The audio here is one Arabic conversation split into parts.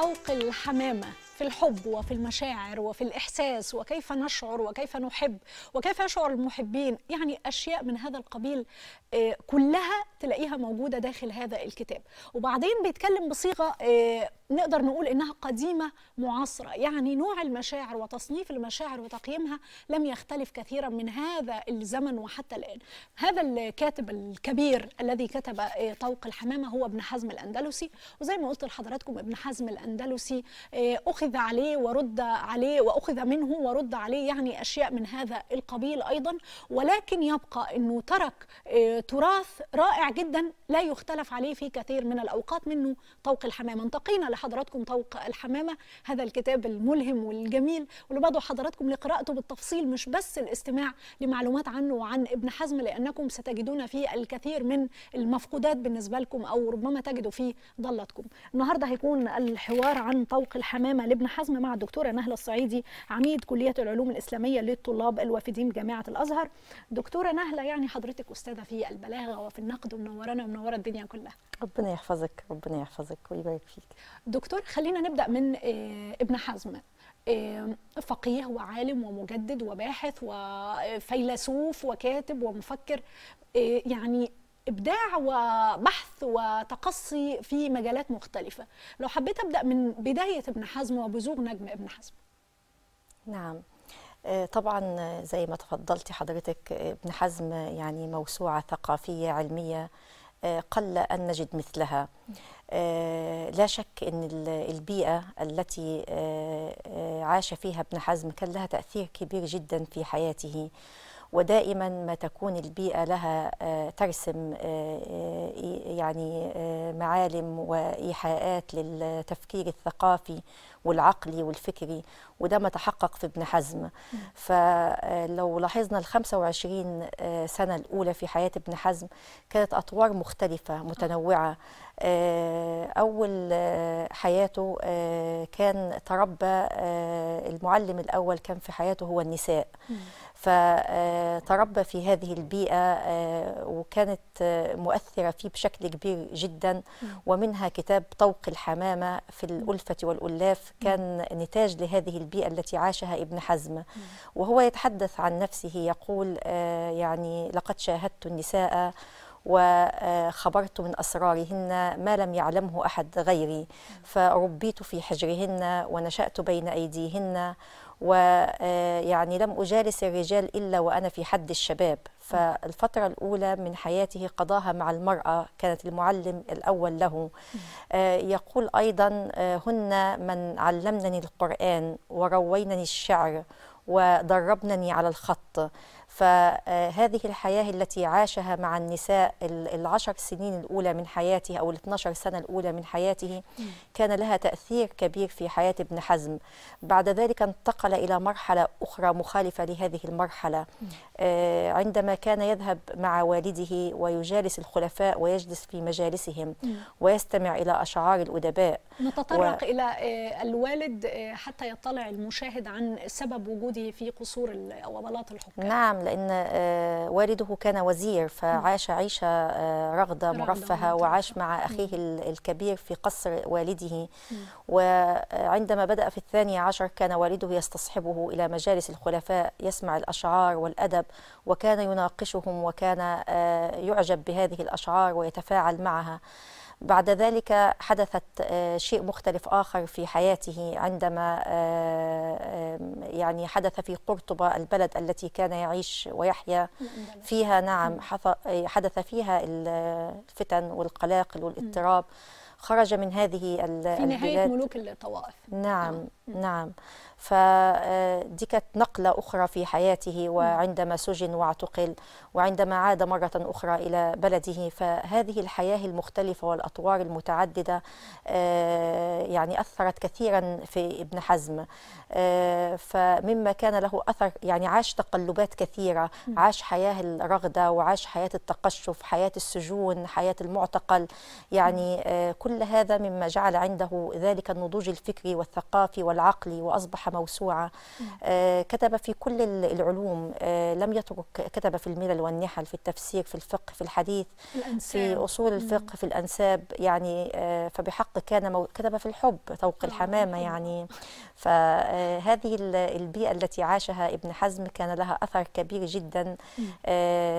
فوق الحمامه في الحب وفي المشاعر وفي الإحساس وكيف نشعر وكيف نحب وكيف يشعر المحبين يعني أشياء من هذا القبيل آه، كلها تلاقيها موجودة داخل هذا الكتاب وبعدين بيتكلم بصيغة آه، نقدر نقول انها قديمه معاصره يعني نوع المشاعر وتصنيف المشاعر وتقييمها لم يختلف كثيرا من هذا الزمن وحتى الان هذا الكاتب الكبير الذي كتب طوق الحمامه هو ابن حزم الاندلسي وزي ما قلت لحضراتكم ابن حزم الاندلسي آه، اخذ عليه ورد عليه واخذ منه ورد عليه يعني اشياء من هذا القبيل ايضا ولكن يبقى انه ترك آه، تراث رائع جدا لا يختلف عليه في كثير من الاوقات منه طوق الحمامه انتقينا لحضراتكم طوق الحمامة هذا الكتاب الملهم والجميل واللي بدعو حضراتكم لقراءته بالتفصيل مش بس الاستماع لمعلومات عنه وعن ابن حزم لأنكم ستجدون فيه الكثير من المفقودات بالنسبة لكم أو ربما تجدوا فيه ضلتكم النهاردة هيكون الحوار عن طوق الحمامة لابن حزم مع الدكتورة نهلة الصعيدي عميد كلية العلوم الإسلامية للطلاب الوافدين جامعة الأزهر دكتورة نهلة يعني حضرتك أستاذة في البلاغة وفي النقد منورانا ومنورة الدنيا كلها ربنا يحفظك ربنا يحفظك ويبارك فيك دكتور خلينا نبدا من آه، ابن حزم آه، فقيه وعالم ومجدد وباحث وفيلسوف وكاتب ومفكر آه، يعني ابداع وبحث وتقصي في مجالات مختلفه لو حبيت ابدا من بدايه ابن حزم وبزوغ نجم ابن حزم نعم طبعا زي ما تفضلتي حضرتك ابن حزم يعني موسوعه ثقافيه علميه قل ان نجد مثلها آه، لا شك أن البيئة التي آه، آه، عاش فيها ابن حزم كان لها تأثير كبير جدا في حياته ودائما ما تكون البيئة لها آه، ترسم آه، آه، يعني معالم وإيحاءات للتفكير الثقافي والعقلي والفكري وده ما تحقق في ابن حزم فلو لاحظنا ال 25 سنة الأولى في حياة ابن حزم كانت أطوار مختلفة متنوعة أول حياته كان تربى المعلم الأول كان في حياته هو النساء فتربى في هذه البيئة آه، وكانت آه، مؤثرة فيه بشكل كبير جدا ومنها كتاب طوق الحمامة في الألفة والألاف كان نتاج لهذه البيئة التي عاشها ابن حزم وهو يتحدث عن نفسه يقول آه، يعني لقد شاهدت النساء وخبرت من أسرارهن ما لم يعلمه أحد غيري فربيت في حجرهن ونشأت بين أيديهن ويعني آه، لم أجالس الرجال إلا وأنا في حد الشباب فالفترة الأولى من حياته قضاها مع المرأة كانت المعلم الأول له آه، يقول أيضا آه، هن من علمنني القرآن وروينني الشعر ودربنني على الخط فهذه الحياة التي عاشها مع النساء العشر سنين الأولى من حياته أو الاثناشر سنة الأولى من حياته كان لها تأثير كبير في حياة ابن حزم بعد ذلك انتقل إلى مرحلة أخرى مخالفة لهذه المرحلة آه، عندما كان يذهب مع والده ويجالس الخلفاء ويجلس في مجالسهم ويستمع إلى أشعار الأدباء نتطرق و... إلى آه، الوالد آه، حتى يطلع المشاهد عن سبب وجوده في قصور وبلاط الحكام نعم لأن آه، والده كان وزير فعاش عيشة آه، رغدة مرفهة وعاش مع أخيه الكبير في قصر والده وعندما بدأ في الثاني عشر كان والده يستصحبه إلى مجالس الخلفاء يسمع الأشعار والأدب وكان يناقشهم وكان آه، يعجب بهذه الأشعار ويتفاعل معها بعد ذلك حدثت آه، شيء مختلف آخر في حياته عندما آه، يعني حدث في قرطبة البلد التي كان يعيش ويحيا فيها نعم آه، حدث فيها الفتن والقلاقل والاضطراب خرج من هذه البلاد في نهاية ملوك الطوائف نعم نعم فدي كانت نقلة أخرى في حياته وعندما سجن واعتقل وعندما عاد مرة أخرى إلى بلده فهذه الحياة المختلفة والأطوار المتعددة آه، يعني أثرت كثيرا في ابن حزم آه، فمما كان له أثر يعني عاش تقلبات كثيرة عاش حياة الرغدة وعاش حياة التقشف حياة السجون حياة المعتقل يعني آه، كل هذا مما جعل عنده ذلك النضوج الفكري والثقافي والعقلي وأصبح موسوعة موسوعة آه، كتب في كل العلوم آه، لم يترك كتب في الملل والنحل في التفسير في الفقه في الحديث الأنساب. في أصول الفقه في الأنساب يعني آه، فبحق كان مو... كتب في الحب طوق الحمامة يعني فهذه البيئة التي عاشها ابن حزم كان لها أثر كبير جدا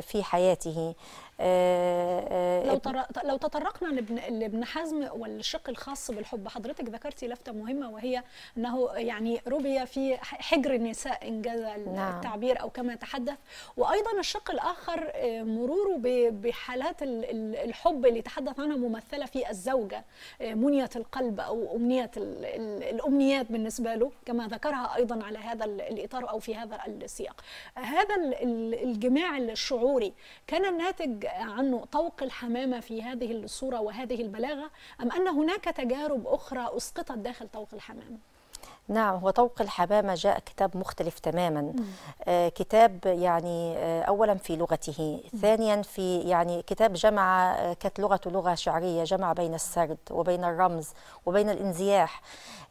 في حياته آه، آه، لو لو تطرقنا لابن لابن حزم والشق الخاص بالحب حضرتك ذكرتي لفته مهمه وهي انه يعني ربي في حجر النساء ان جاز نعم. التعبير او كما تحدث وايضا الشق الاخر آه، مروره بحالات الحب اللي تحدث عنها ممثله في الزوجه منيه القلب او امنيه الامنيات بالنسبه له كما ذكرها ايضا على هذا الاطار او في هذا السياق هذا الجماع الشعوري كان الناتج عنه طوق الحمامة في هذه الصورة وهذه البلاغة أم أن هناك تجارب أخرى أسقطت داخل طوق الحمامة؟ نعم هو طوق الحمامة جاء كتاب مختلف تماما آه كتاب يعني آه أولا في لغته مم. ثانيا في يعني كتاب جمع آه كانت لغته لغة شعرية جمع بين السرد وبين الرمز وبين الانزياح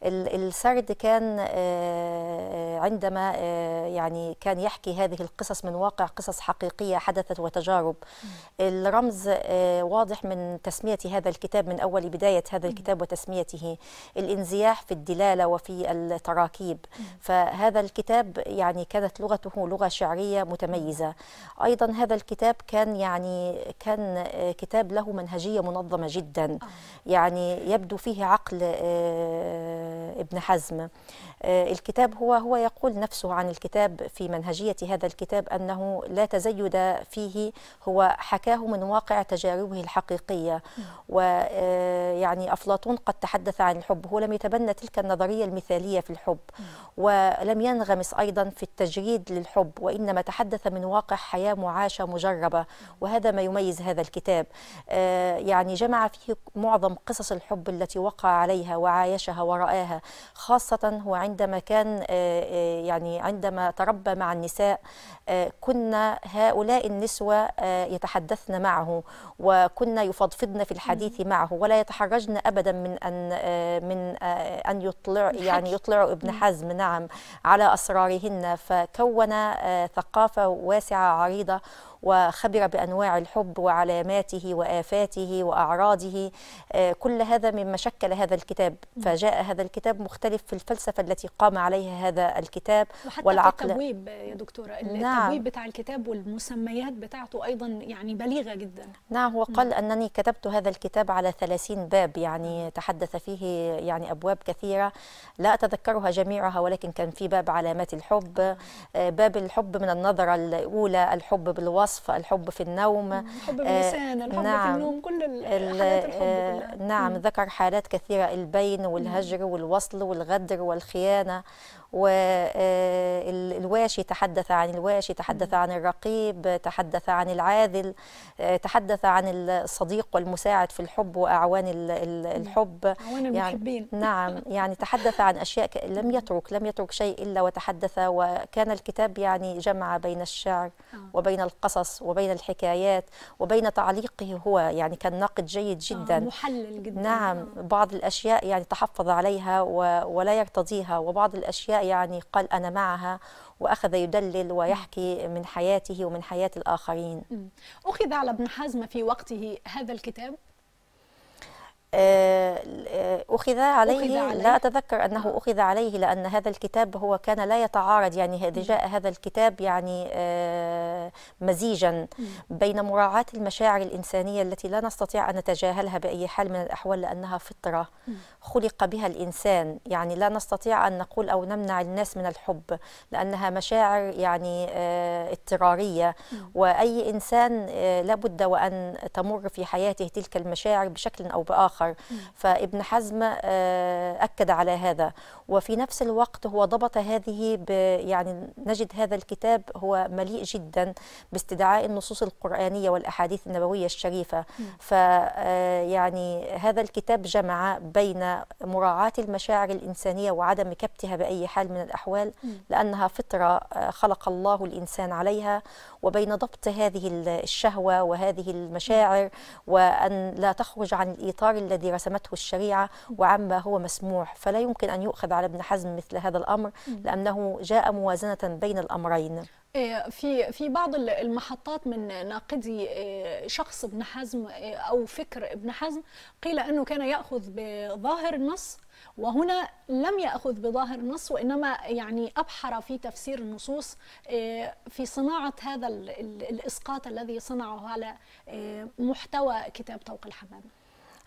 السرد كان آه،, آه عندما آه يعني كان يحكي هذه القصص من واقع قصص حقيقية حدثت وتجارب مم. الرمز آه واضح من تسمية هذا الكتاب من أول بداية هذا الكتاب وتسميته الانزياح في الدلالة وفي التراكيب فهذا الكتاب يعني كانت لغته لغة شعرية متميزة أيضا هذا الكتاب كان يعني كان كتاب له منهجية منظمة جدا يعني يبدو فيه عقل آه، ابن حزم آه، الكتاب هو هو يقول نفسه عن الكتاب في منهجية هذا الكتاب أنه لا تزيد فيه هو حكاه من واقع تجاربه الحقيقية ويعني آه، أفلاطون قد تحدث عن الحب هو لم يتبنى تلك النظرية المثالية الحقيقية في الحب ولم ينغمس أيضا في التجريد للحب وإنما تحدث من واقع حياة معاشة مجربة وهذا ما يميز هذا الكتاب آه، يعني جمع فيه معظم قصص الحب التي وقع عليها وعايشها ورآها خاصة هو عندما كان آه، آه، يعني عندما تربى مع النساء كنا هؤلاء النسوة يتحدثن معه وكنا يفضفضن في الحديث معه ولا يتحرجن أبدا من أن من أن يطلع يعني يطلع ابن حزم نعم على أسرارهن فكون آه، ثقافة واسعة عريضة وخبر بأنواع الحب وعلاماته وآفاته وأعراضه آه، كل هذا مما شكل هذا الكتاب فجاء هذا الكتاب مختلف في الفلسفة التي قام عليها هذا الكتاب وحتى والعقل التبويب يا دكتورة التبويب نعم. بتاع الكتاب والمسميات بتاعته أيضا يعني بليغة جدا نعم هو قال نعم. أنني كتبت هذا الكتاب على 30 باب يعني تحدث فيه يعني أبواب كثيرة لا أتذكرها جميعها ولكن كان في باب علامات الحب آه. آه، باب الحب من النظرة الأولى الحب بالوصف الوصف الحب في النوم الحب باللسان آه، الحب نعم في النوم كل الحالات الحب آه، نعم ذكر حالات كثيرة البين والهجر والوصل والغدر والخيانة والواشي آه، تحدث عن الواشي تحدث عن الرقيب تحدث عن العاذل آه، تحدث عن الصديق والمساعد في الحب وأعوان الحب أعوان يعني المحبين يعني نعم يعني تحدث عن أشياء لم يترك لم يترك شيء إلا وتحدث وكان الكتاب يعني جمع بين الشعر آه. وبين القصص وبين الحكايات وبين تعليقه هو يعني كان ناقد جيد جدا محلل جدا نعم بعض الأشياء يعني تحفظ عليها ولا يرتضيها وبعض الأشياء يعني قال أنا معها وأخذ يدلل ويحكي من حياته ومن حياة الآخرين أخذ على ابن حزم في وقته هذا الكتاب آه، أخذ عليه, أخذ عليه لا أتذكر أنه أخذ عليه لأن هذا الكتاب هو كان لا يتعارض يعني جاء هذا الكتاب يعني آه، مزيجا بين مراعاة المشاعر الإنسانية التي لا نستطيع أن نتجاهلها بأي حال من الأحوال لأنها فطرة خلق بها الإنسان يعني لا نستطيع أن نقول أو نمنع الناس من الحب لأنها مشاعر يعني آه، اضطرارية وأي إنسان لابد وأن تمر في حياته تلك المشاعر بشكل أو بآخر آخر فابن حزم آه، أكد على هذا وفي نفس الوقت هو ضبط هذه يعني نجد هذا الكتاب هو مليء جدا باستدعاء النصوص القرآنية والأحاديث النبوية الشريفة فيعني آه، هذا الكتاب جمع بين مراعاة المشاعر الإنسانية وعدم كبتها بأي حال من الأحوال لأنها فطرة آه، خلق الله الإنسان عليها وبين ضبط هذه الشهوة وهذه المشاعر وأن لا تخرج عن الإطار الذي الذي رسمته الشريعة وعما هو مسموح فلا يمكن أن يؤخذ على ابن حزم مثل هذا الأمر لأنه جاء موازنة بين الأمرين إيه، في في بعض المحطات من ناقدي إيه، شخص ابن حزم إيه، او فكر ابن حزم قيل انه كان ياخذ بظاهر النص وهنا لم ياخذ بظاهر النص وانما يعني ابحر في تفسير النصوص في صناعه هذا الاسقاط الذي صنعه على محتوى كتاب طوق الحمام.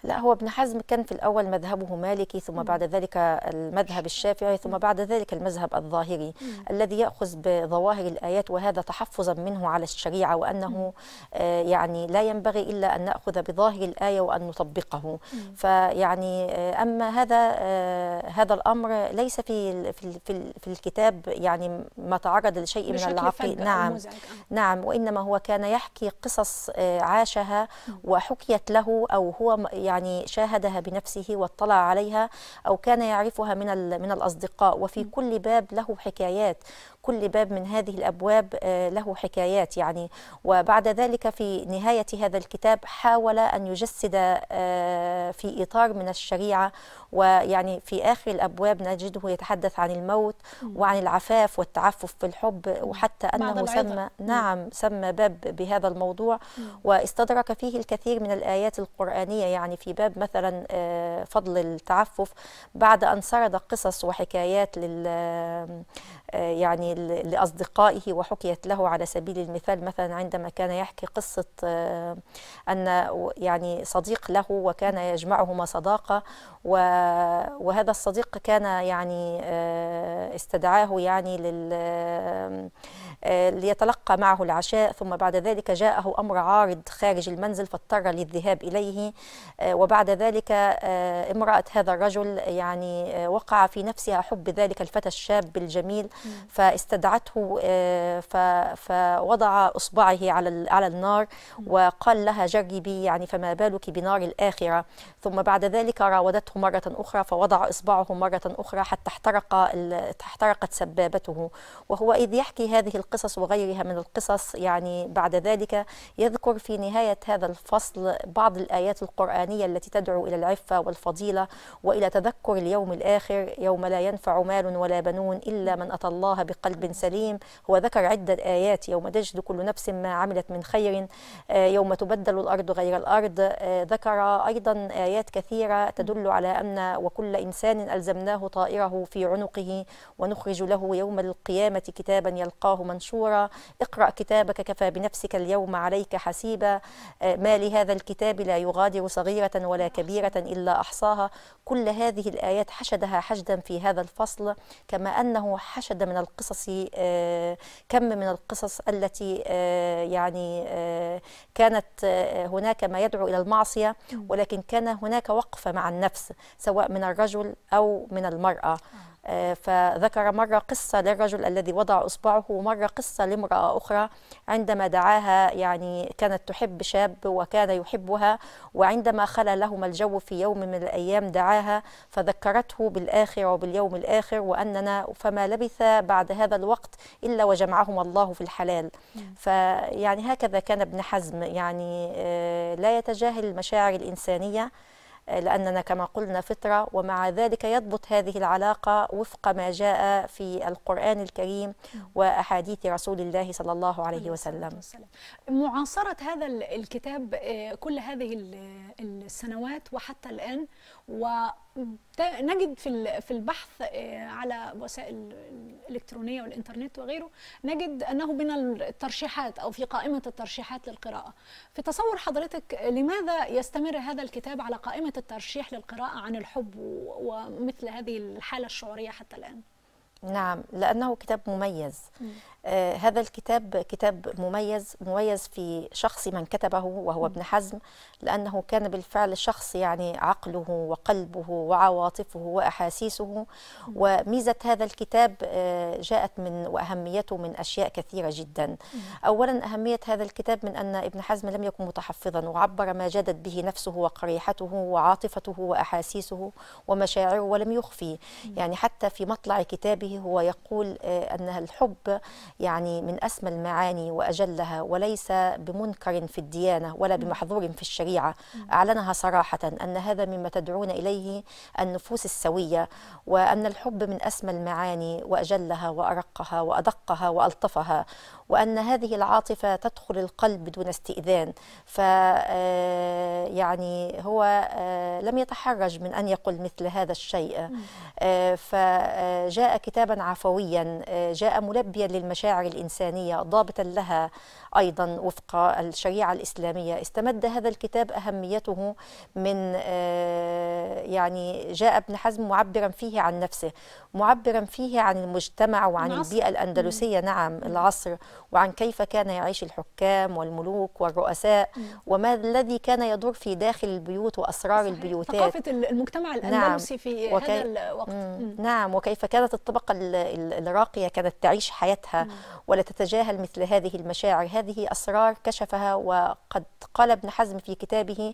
لا هو ابن حزم كان في الأول مذهبه مالكي ثم بعد ذلك المذهب الشافعي ثم بعد ذلك المذهب الظاهري الذي يأخذ بظواهر الآيات وهذا تحفظا منه على الشريعة وأنه آه، يعني لا ينبغي إلا أن نأخذ بظاهر الآية وأن نطبقه فيعني آه، أما هذا آه، هذا الأمر ليس في في في الكتاب يعني ما تعرض لشيء من العقيد نعم نعم وإنما هو كان يحكي قصص عاشها وحكيت له أو هو يعني شاهدها بنفسه واطلع عليها أو كان يعرفها من من الأصدقاء وفي كل باب له حكايات كل باب من هذه الأبواب آه، له حكايات يعني وبعد ذلك في نهاية هذا الكتاب حاول أن يجسد آه، في إطار من الشريعة ويعني في آخر الأبواب نجده يتحدث عن الموت وعن العفاف والتعفف في الحب وحتى أنه سمى نعم سمى باب بهذا الموضوع واستدرك فيه الكثير من الآيات القرآنية يعني في باب مثلا آه، فضل التعفف بعد أن سرد قصص وحكايات لل يعني لأصدقائه وحكيت له على سبيل المثال مثلا عندما كان يحكي قصة آه، أن يعني صديق له وكان يجمعهما صداقة وهذا الصديق كان يعني آه، استدعاه يعني لل آه، ليتلقى معه العشاء ثم بعد ذلك جاءه أمر عارض خارج المنزل فاضطر للذهاب إليه وبعد ذلك امرأة هذا الرجل يعني وقع في نفسها حب ذلك الفتى الشاب الجميل فاست استدعته آه، فوضع اصبعه على على النار وقال لها جربي يعني فما بالك بنار الاخره ثم بعد ذلك راودته مره اخرى فوضع اصبعه مره اخرى حتى احترق احترقت سبابته وهو اذ يحكي هذه القصص وغيرها من القصص يعني بعد ذلك يذكر في نهايه هذا الفصل بعض الايات القرانيه التي تدعو الى العفه والفضيله والى تذكر اليوم الاخر يوم لا ينفع مال ولا بنون الا من اتى الله بقلب قلب سليم هو ذكر عدة آيات يوم تجد كل نفس ما عملت من خير آه، يوم تبدل الأرض غير الأرض آه، ذكر أيضا آيات كثيرة تدل على أن وكل إنسان ألزمناه طائره في عنقه ونخرج له يوم القيامة كتابا يلقاه منشورا اقرأ كتابك كفى بنفسك اليوم عليك حسيبا آه، ما لهذا الكتاب لا يغادر صغيرة ولا كبيرة إلا أحصاها كل هذه الآيات حشدها حشدا في هذا الفصل كما أنه حشد من القصص القصص آه، كم من القصص التي آه، يعني آه، كانت هناك ما يدعو إلى المعصية ولكن كان هناك وقفة مع النفس سواء من الرجل أو من المرأة فذكر مرة قصة للرجل الذي وضع إصبعه ومرة قصة لامرأة أخرى عندما دعاها يعني كانت تحب شاب وكان يحبها وعندما خلا لهما الجو في يوم من الأيام دعاها فذكرته بالآخرة وباليوم الآخر وأننا فما لبث بعد هذا الوقت إلا وجمعهما الله في الحلال فيعني هكذا كان ابن حزم يعني آه، لا يتجاهل المشاعر الإنسانية لأننا كما قلنا فطرة ومع ذلك يضبط هذه العلاقة وفق ما جاء في القرآن الكريم وأحاديث رسول الله صلى الله عليه وسلم معاصرة هذا الكتاب آه، كل هذه السنوات وحتى الآن ونجد في في البحث آه، على وسائل الإلكترونية والإنترنت وغيره نجد أنه من الترشيحات أو في قائمة الترشيحات للقراءة في تصور حضرتك لماذا يستمر هذا الكتاب على قائمة عمليات الترشيح للقراءه عن الحب ومثل هذه الحاله الشعوريه حتى الان نعم لانه كتاب مميز آه، هذا الكتاب كتاب مميز مميز في شخص من كتبه وهو ابن حزم لأنه كان بالفعل شخص يعني عقله وقلبه وعواطفه وأحاسيسه وميزة هذا الكتاب آه، جاءت من وأهميته من أشياء كثيرة جدا أولا أهمية هذا الكتاب من أن ابن حزم لم يكن متحفظا وعبر ما جادت به نفسه وقريحته وعاطفته وأحاسيسه ومشاعره ولم يخفي يعني حتى في مطلع كتابه هو يقول آه، أن الحب يعني من أسمى المعاني وأجلها وليس بمنكر في الديانة ولا بمحظور في الشريعة أعلنها صراحة أن هذا مما تدعون إليه النفوس السوية وأن الحب من أسمى المعاني وأجلها وأرقها وأدقها وألطفها وأن هذه العاطفة تدخل القلب دون استئذان ف آه، يعني هو آه، لم يتحرج من أن يقول مثل هذا الشيء آه، فجاء كتابا عفويا جاء ملبيا للمشاعر الإنسانية ضابطا لها أيضا وفق الشريعة الإسلامية استمد هذا الكتاب أهميته من يعني جاء ابن حزم معبرا فيه عن نفسه معبرا فيه عن المجتمع وعن البيئة الأندلسية نعم العصر وعن كيف كان يعيش الحكام والملوك والرؤساء وما الذي كان يدور في داخل البيوت وأسرار صحيح. البيوتات ثقافة المجتمع نعم. الأندلسي نعم. في وكي... هذا الوقت مم. نعم وكيف كانت الطبقة الراقية كانت تعيش حياتها مم. ولا تتجاهل مثل هذه المشاعر هذه أسرار كشفها وقد قال ابن حزم في كتابه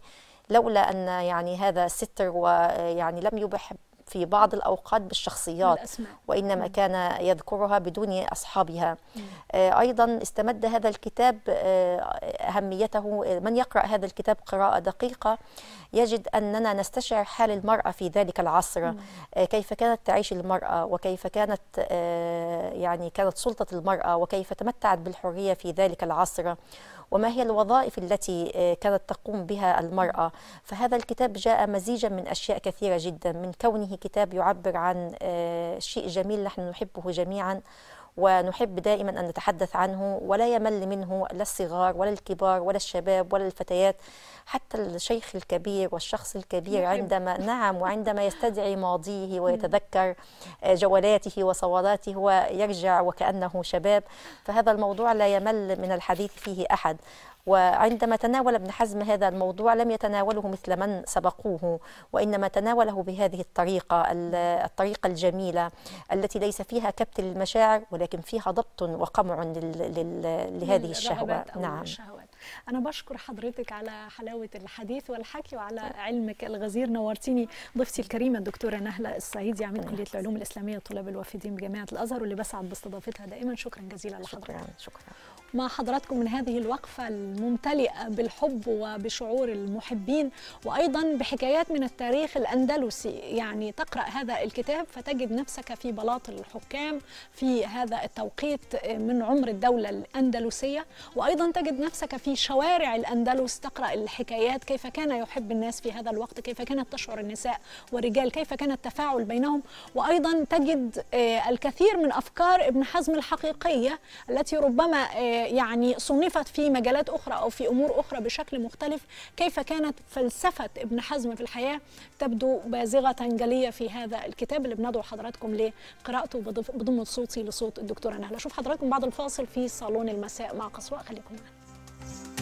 لولا أن يعني هذا ستر ويعني لم يبح في بعض الأوقات بالشخصيات وإنما كان يذكرها بدون أصحابها آه، أيضا استمد هذا الكتاب آه، أهميته آه، من يقرأ هذا الكتاب قراءة دقيقة يجد أننا نستشعر حال المرأة في ذلك العصر كيف كانت تعيش المرأة وكيف كانت يعني كانت سلطة المرأة وكيف تمتعت بالحرية في ذلك العصر وما هي الوظائف التي آه، كانت تقوم بها المرأة فهذا الكتاب جاء مزيجا من أشياء كثيرة جدا من كونه كتاب يعبر عن آه، شيء جميل نحن نحبه جميعا ونحب دائما أن نتحدث عنه ولا يمل منه لا الصغار ولا الكبار ولا الشباب ولا الفتيات حتى الشيخ الكبير والشخص الكبير عندما نعم وعندما يستدعي ماضيه ويتذكر آه، جولاته وصوالاته ويرجع وكأنه شباب فهذا الموضوع لا يمل من الحديث فيه أحد وعندما تناول ابن حزم هذا الموضوع لم يتناوله مثل من سبقوه وإنما تناوله بهذه الطريقة الطريقة الجميلة التي ليس فيها كبت للمشاعر ولكن فيها ضبط وقمع لهذه الشهوة نعم الشهوات. أنا بشكر حضرتك على حلاوة الحديث والحكي وعلى علمك الغزير نورتيني ضيفتي الكريمة الدكتورة نهلة الصعيدي يعني عميد كلية نعم. العلوم الإسلامية طلاب الوافدين بجامعة الأزهر واللي بسعد باستضافتها دائما شكرا جزيلا لحضرتك شكرا شكرا مع حضراتكم من هذه الوقفة الممتلئة بالحب وبشعور المحبين وأيضا بحكايات من التاريخ الأندلسي يعني تقرأ هذا الكتاب فتجد نفسك في بلاط الحكام في هذا التوقيت من عمر الدولة الأندلسية وأيضا تجد نفسك في شوارع الأندلس تقرأ الحكايات كيف كان يحب الناس في هذا الوقت كيف كانت تشعر النساء والرجال كيف كان التفاعل بينهم وأيضا تجد آه، الكثير من أفكار ابن حزم الحقيقية التي ربما آه، يعني صنفت في مجالات أخرى أو في أمور أخرى بشكل مختلف كيف كانت فلسفة ابن حزم في الحياة تبدو بازغة جلية في هذا الكتاب اللي بندعو حضراتكم لقراءته بضم صوتي لصوت الدكتورة نهلة أشوف حضراتكم بعد الفاصل في صالون المساء مع قصوى خليكم معنا